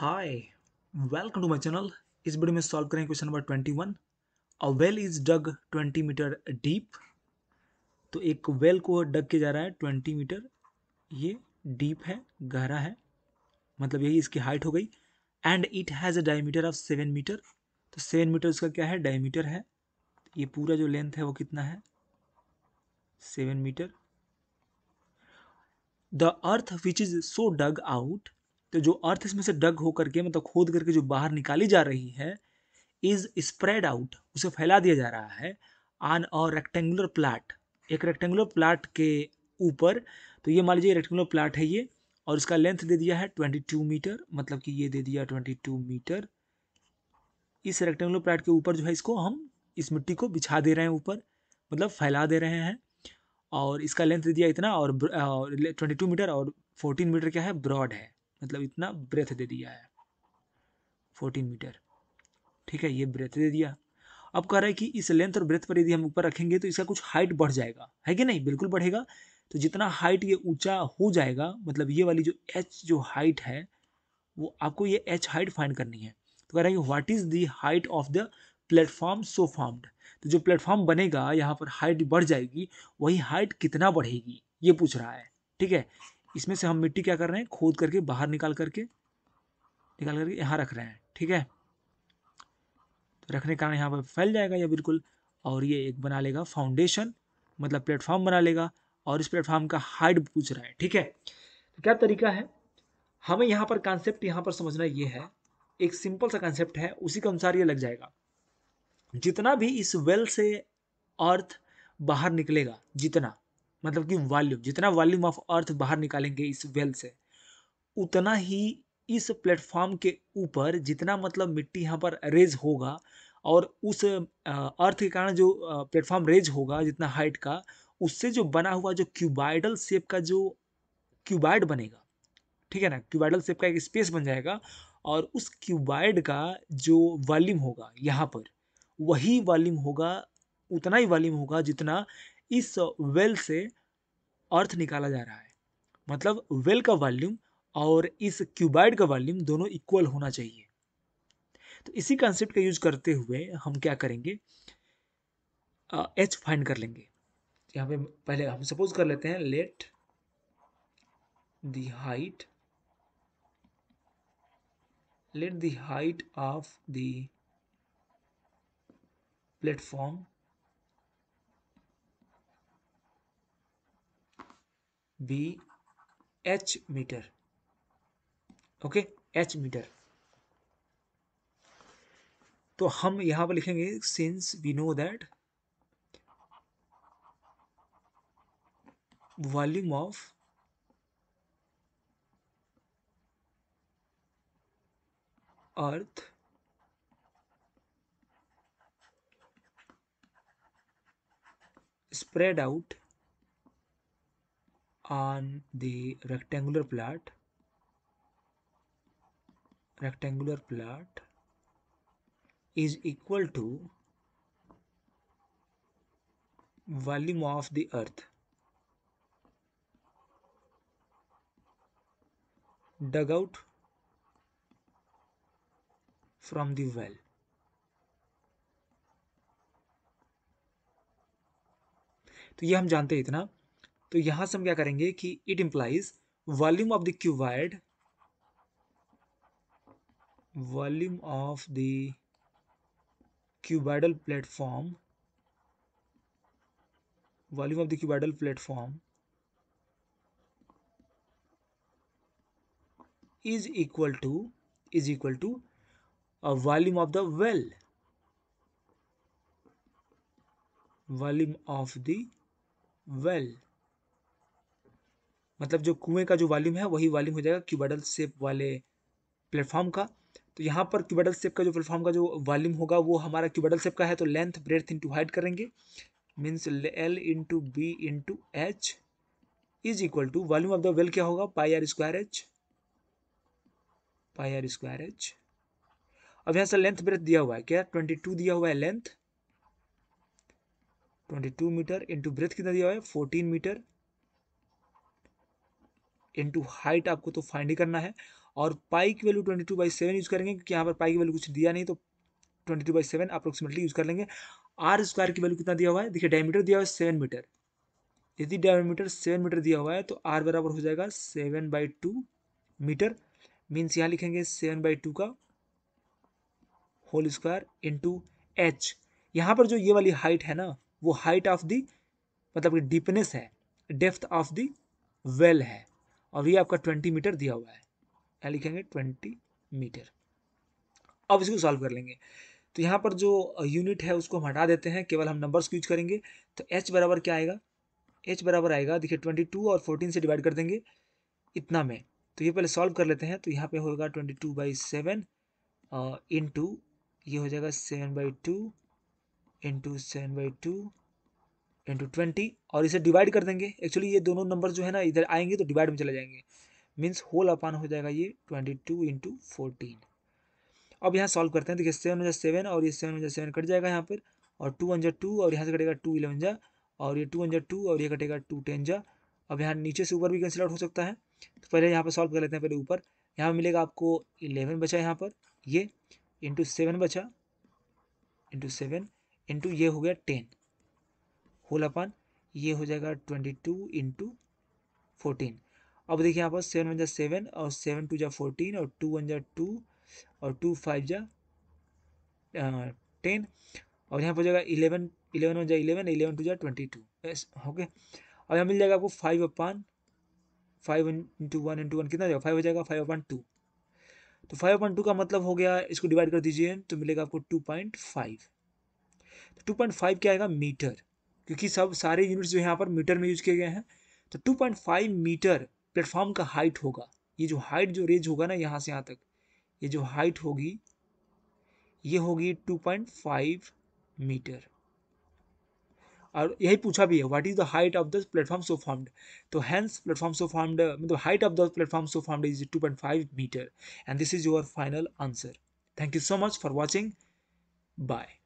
hi welcome to my channel इस video में solve करेंगे question number twenty one a well is dug twenty metre deep तो एक well को डग किया जा रहा है ट्वेंटी मीटर ये डीप है गहरा है मतलब यही इसकी हाइट हो गई and it has a diameter of seven metre तो सेवन मीटर उसका क्या है डायमीटर है ये पूरा जो लेंथ है वो कितना है seven metre the earth which is so dug out तो जो अर्थ इसमें से डग होकर के मतलब खोद करके जो बाहर निकाली जा रही है इज स्प्रेड आउट उसे फैला दिया जा रहा है ऑन और रेक्टेंगुलर प्लाट एक रेक्टेंगुलर प्लाट के ऊपर तो ये मान लीजिए रेक्टेंगुलर प्लाट है ये और इसका लेंथ दे दिया है ट्वेंटी टू मीटर मतलब कि ये दे दिया ट्वेंटी टू मीटर इस रेक्टेंगुलर प्लाट के ऊपर जो है इसको हम इस मिट्टी को बिछा दे रहे हैं ऊपर मतलब फैला दे रहे हैं और इसका लेंथ दे दिया इतना और ट्वेंटी टू मीटर और फोर्टीन मीटर क्या है ब्रॉड है मतलब इतना ब्रेथ दे दिया है फोर्टीन मीटर ठीक है ये ब्रेथ दे दिया अब कह रहा है कि इस लेंथ और ब्रेथ पर यदि हम ऊपर रखेंगे तो इसका कुछ हाइट बढ़ जाएगा है कि नहीं बिल्कुल बढ़ेगा तो जितना हाइट ये ऊंचा हो जाएगा मतलब ये वाली जो एच जो हाइट है वो आपको ये एच हाइट फाइंड करनी है तो कह रहा है कि what is the height of the platform so formed तो जो प्लेटफॉर्म बनेगा यहाँ पर हाइट बढ़ जाएगी वही हाइट कितना बढ़ेगी ये पूछ रहा है ठीक है इसमें से हम मिट्टी क्या कर रहे हैं खोद करके बाहर निकाल करके निकाल करके यहाँ रख रहे हैं ठीक है तो रखने के कारण यहाँ पर फैल जाएगा या बिल्कुल और ये एक बना लेगा फाउंडेशन मतलब प्लेटफॉर्म बना लेगा और इस प्लेटफॉर्म का हाइट पूछ रहा है ठीक है तो क्या तरीका है हमें यहाँ पर कॉन्सेप्ट यहाँ पर समझना ये है एक सिंपल सा कॉन्सेप्ट है उसी के अनुसार ये लग जाएगा जितना भी इस वेल से अर्थ बाहर निकलेगा जितना मतलब कि वॉल्यूम जितना वॉल्यूम ऑफ अर्थ बाहर निकालेंगे इस वेल से उतना ही इस प्लेटफॉर्म के ऊपर जितना मतलब मिट्टी यहाँ पर रेज होगा और उस अर्थ के कारण जो प्लेटफॉर्म रेज होगा जितना हाइट का उससे जो बना हुआ जो क्यूबाइडल शेप का जो क्यूबाइड बनेगा ठीक है ना क्यूबाइडल शेप का एक स्पेस बन जाएगा और उस क्यूबाइड का जो वॉल्यूम होगा यहाँ पर वही वॉल्यूम होगा उतना ही वॉल्यूम होगा जितना इस वेल से अर्थ निकाला जा रहा है मतलब वेल का वॉल्यूम और इस क्यूबाइड का वॉल्यूम दोनों इक्वल होना चाहिए तो इसी कॉन्सेप्ट का यूज करते हुए हम क्या करेंगे एच uh, फाइंड कर लेंगे यहाँ पे पहले हम सपोज कर लेते हैं let the height let the height of the platform be h metre okay h metre तो हम यहां पर लिखेंगे since we know that volume of earth spread out on the rectangular plot rectangular plot is equal to volume of the earth dug out from the well तो ये हम जानते हैं इतना तो यहां से हम क्या करेंगे कि it implies volume of the cuboid volume of the cuboidal platform volume of the cuboidal platform is equal to is equal to a volume of the well volume of the well मतलब जो कुएं का जो volume है वही volume हो जाएगा cuboidal सेप वाले प्लेटफॉर्म का तो यहाँ पर क्यूबाइडल सेप का जो प्लेटफॉर्म का जो वॉल्यूम होगा वो हमारा क्यूबाइडल सेप का है तो लेंथ ब्रेथ इंटू हाइट करेंगे means l into b into h is equal to volume of the well क्या होगा pi r square h pi r square h अब यहाँ से लेंथ ब्रेथ दिया हुआ है क्या ट्वेंटी टू दिया हुआ है length twenty two metre into breadth कितना दिया हुआ है फोर्टीन मीटर इंटू हाइट आपको तो फाइंड ही करना है और पाई की value twenty two by seven use करेंगे क्योंकि यहाँ पर पाई की वैल्यू कुछ दिया नहीं तो twenty two by seven approximately use कर लेंगे आर स्क्वायर की वैल्यू कितना दिया हुआ है देखिए डायमीटर दिया हुआ है सेवन मीटर यदि डायमीटर सेवन मीटर दिया हुआ है तो आर बराबर हो जाएगा seven by two metre means यहाँ लिखेंगे सेवन बाई टू का होल स्क्वायर इंटू एच यहाँ पर जो ये वाली हाइट है ना वो हाइट ऑफ दी मतलब कि डीपनेस है डेफ्थ ऑफ दी वेल है और ये आपका ट्वेंटी मीटर दिया हुआ है क्या लिखेंगे ट्वेंटी मीटर अब इसको सॉल्व कर लेंगे तो यहाँ पर जो यूनिट है उसको हम हटा देते हैं केवल हम नंबर्स को यूज करेंगे तो एच बराबर क्या आएगा एच बराबर आएगा देखिए ट्वेंटी टू और फोर्टीन से डिवाइड कर देंगे इतना में तो ये पहले सॉल्व कर लेते हैं तो यहाँ पे होगा twenty two by seven into ये हो जाएगा seven by two into seven by two into twenty और इसे डिवाइड कर देंगे एक्चुअली ये दोनों नंबर जो है ना इधर आएंगे तो डिवाइड में चले जाएंगे मीन्स होल अपान हो जाएगा ये ट्वेंटी टू इंटू फोर्टीन अब यहाँ सॉल्व करते हैं देखिए सेवन वजह सेवन और ये सेवन वजह सेवन कट जाएगा यहाँ पर और टू वन जा टू और यहाँ से कटेगा टू इलेवन जा और ये टू वन जा टू और ये कटेगा टू टेन जा अब यहाँ नीचे से ऊपर भी कैंसिल आउट हो सकता है तो पहले यहाँ पर सॉल्व कर लेते हैं पहले ऊपर यहाँ मिलेगा आपको इलेवन बचा यहाँ पर ये इंटू सेवन बचा इंटू सेवन इंटू ये हो गया टेन होल अपान ये हो जाएगा ट्वेंटी टू इंटू फोर्टीन अब देखिए यहाँ पर सेवन वन जा सेवन और सेवन टू जा फोर्टीन और टू वन जा टू और टू फाइव जा टेन और यहाँ पर हो जाएगा इलेवन इलेवन वन जा इलेवन इलेवन टू जा ट्वेंटी टू ओके और यहाँ मिल जाएगा आपको five upon five into one into one कितना हो जाएगा फाइव हो जाएगा फाइव अपान टू तो फाइव अपान टू का मतलब हो गया इसको डिवाइड कर दीजिए तो मिलेगा आपको टू पॉइंट फाइव तो टू पॉइंट फाइव क्या आएगा मीटर क्योंकि सब सारे यूनिट्स जो यहाँ पर मीटर में यूज किए गए हैं तो two point five metre platform का हाइट होगा ये जो हाइट जो रेंज होगा ना यहाँ से यहाँ तक ये जो हाइट होगी ये होगी टू पॉइंट फाइव मीटर और यही पूछा भी है what is the height of the platform so formed तो हैंस प्लेटफॉर्म सो फॉर्म्ड मतलब height of the platform so formed is 2.5 metre and this is your final answer thank you so much for watching bye